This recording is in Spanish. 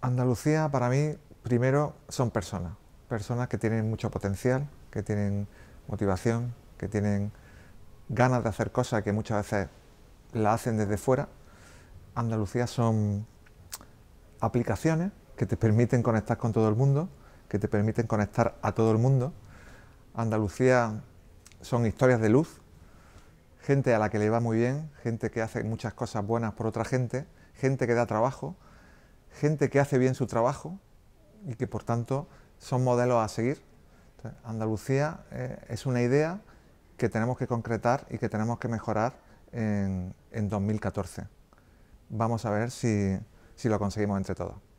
Andalucía para mí, primero, son personas, personas que tienen mucho potencial, que tienen motivación, que tienen ganas de hacer cosas que muchas veces la hacen desde fuera. Andalucía son aplicaciones que te permiten conectar con todo el mundo, que te permiten conectar a todo el mundo. Andalucía son historias de luz, gente a la que le va muy bien, gente que hace muchas cosas buenas por otra gente, gente que da trabajo, gente que hace bien su trabajo y que por tanto son modelos a seguir. Andalucía eh, es una idea que tenemos que concretar y que tenemos que mejorar en, 2014. Vamos a ver si lo conseguimos entre todos.